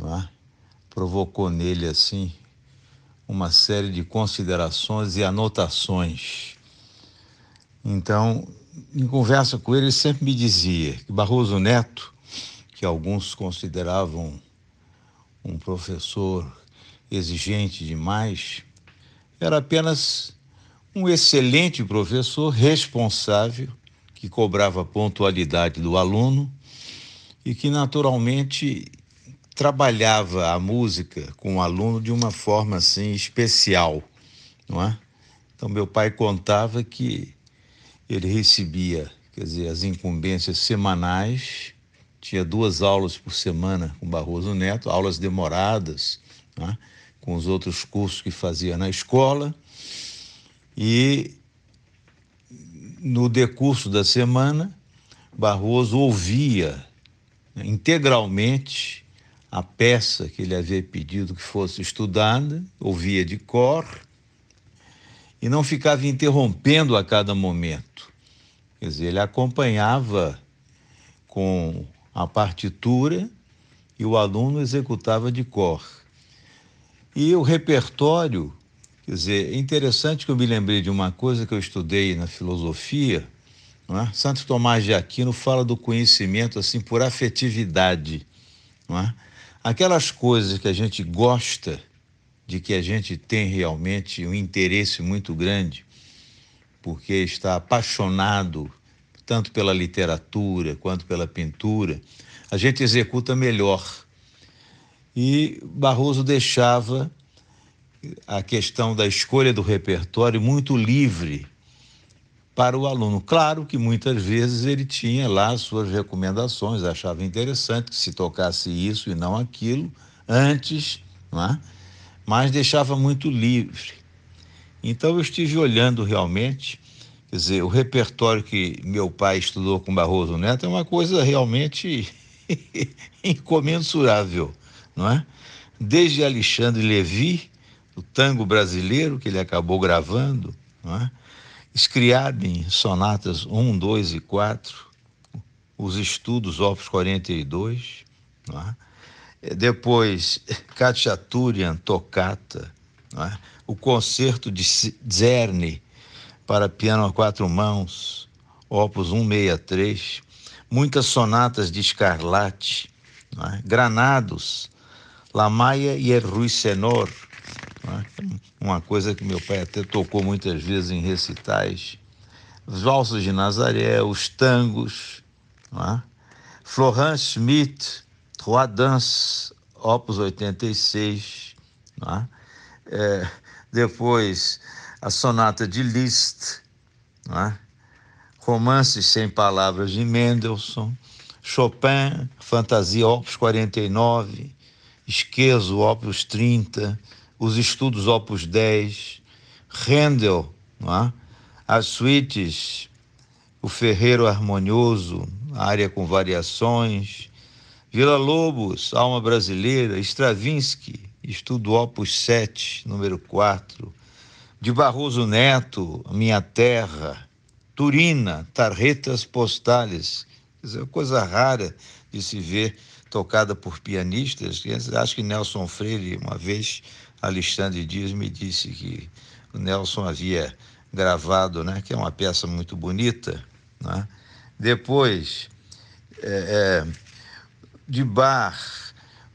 é? provocou nele assim uma série de considerações e anotações. Então, em conversa com ele, ele sempre me dizia que Barroso Neto, que alguns consideravam um professor exigente demais, era apenas um excelente professor responsável que cobrava pontualidade do aluno e que naturalmente trabalhava a música com o aluno de uma forma assim especial, não é? Então meu pai contava que ele recebia, quer dizer, as incumbências semanais, tinha duas aulas por semana com Barroso Neto, aulas demoradas, não é? com os outros cursos que fazia na escola. E no decurso da semana, Barroso ouvia integralmente a peça que ele havia pedido que fosse estudada, ouvia de cor e não ficava interrompendo a cada momento. Quer dizer, ele acompanhava com a partitura e o aluno executava de cor. E o repertório, quer dizer, é interessante que eu me lembrei de uma coisa que eu estudei na filosofia. Não é? Santo Tomás de Aquino fala do conhecimento assim por afetividade. Não é? Aquelas coisas que a gente gosta, de que a gente tem realmente um interesse muito grande, porque está apaixonado tanto pela literatura quanto pela pintura, a gente executa melhor e Barroso deixava a questão da escolha do repertório muito livre para o aluno. Claro que muitas vezes ele tinha lá suas recomendações, achava interessante que se tocasse isso e não aquilo antes, é? mas deixava muito livre. Então eu estive olhando realmente, quer dizer, o repertório que meu pai estudou com Barroso Neto é uma coisa realmente <laughs> incomensurável não é? Desde Alexandre Levi, o tango brasileiro que ele acabou gravando, não é? Scriabin, sonatas 1, 2 e 4, os estudos Opus 42, não é? Eh, depois <laughs> Kachaturian Tocata, é? o concerto de Zerni para piano a quatro mãos, opus 163, muitas sonatas de Scarlatti, é? Granados, Lamaia e é Ruiz Senor. Né? Uma coisa que meu pai até tocou muitas vezes em recitais. Os valsos de Nazaré, os tangos. É? Né? Florent Schmidt, Trois Dances, Opus 86. Né? É, depois, a Sonata de Liszt. Romances Sem Palavras de Mendelssohn. Chopin, Fantasia, Opus 49. Esqueso, Opus 30, os estudos Opus 10, Handel, é? as suítes, o Ferreiro Harmonioso, área com variações, Vila Lobos, Alma Brasileira, Stravinsky, estudo Opus 7, número 4, de Barroso Neto, Minha Terra, Turina, Tarretas Postales, coisa rara de se ver tocada por pianistas. Acho que Nelson Freire, uma vez, Alexandre Dias me disse que o Nelson havia gravado, né, que é uma peça muito bonita. Né? Depois, é, é de bar,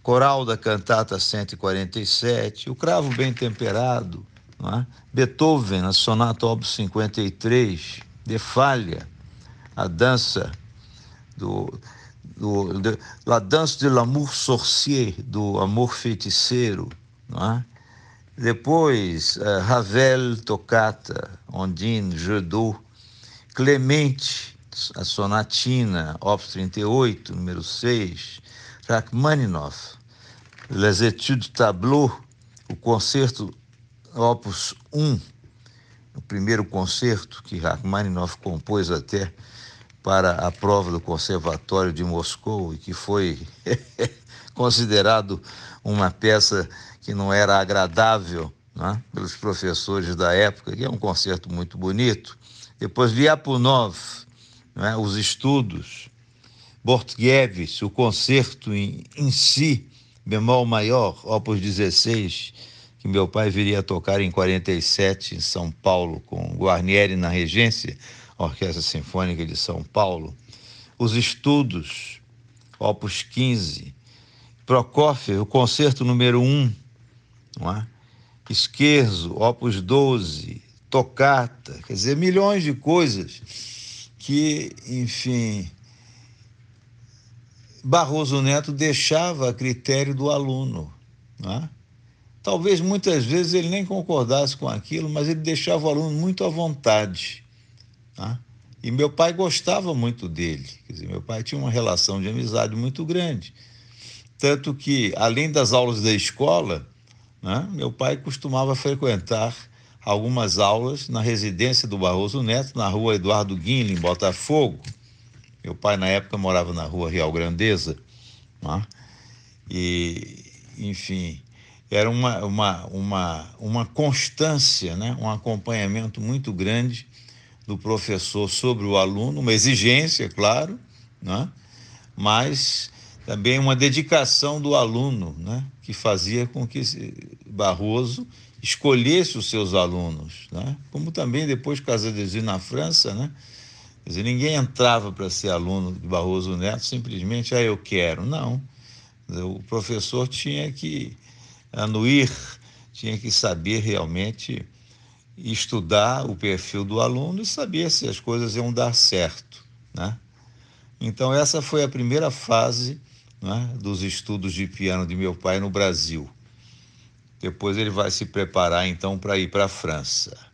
coral da cantata 147, o cravo bem temperado, né? Beethoven, a sonata opus 53, de falha, a dança do do, de, La Danse de l'Amour Sorcier, do Amor Feiticeiro. É? Depois, uh, Ravel Toccata, Ondine, Jodot, Clemente, a Sonatina, Opus 38, número 6, Rachmaninoff, Les Etudes Tableau, o concerto Opus 1, o primeiro concerto que Rachmaninoff compôs até para a prova do Conservatório de Moscou e que foi <laughs> considerado uma peça que não era agradável né, pelos professores da época, que é um concerto muito bonito. Depois Lyapunov, né, os estudos, Bortkiewicz, o concerto em, em si, bemol maior, opus 16, que meu pai viria a tocar em 47 em São Paulo com Guarnieri na regência, Orquestra Sinfônica de São Paulo, os estudos, Opus 15, Prokofiev o concerto número 1, não é? Esquerzo, Opus 12, Tocata, quer dizer, milhões de coisas que, enfim, Barroso Neto deixava a critério do aluno. É? Talvez muitas vezes ele nem concordasse com aquilo, mas ele deixava o aluno muito à vontade. Tá? E meu pai gostava muito dele. Quer dizer, meu pai tinha uma relação de amizade muito grande. Tanto que, além das aulas da escola, né, meu pai costumava frequentar algumas aulas na residência do Barroso Neto, na rua Eduardo Guinle, em Botafogo. Meu pai, na época, morava na rua Real Grandeza. Né? E, enfim, era uma, uma, uma, uma constância, né? um acompanhamento muito grande do professor sobre o aluno, uma exigência, claro, né? mas também uma dedicação do aluno, né? que fazia com que Barroso escolhesse os seus alunos, né? como também depois Casadesus na França, né? Quer dizer, ninguém entrava para ser aluno de Barroso Neto simplesmente, ah, eu quero. Não. O professor tinha que anuir, tinha que saber realmente estudar o perfil do aluno e saber se as coisas iam dar certo. Né? Então, essa foi a primeira fase né, dos estudos de piano de meu pai no Brasil. Depois ele vai se preparar então para ir para a França.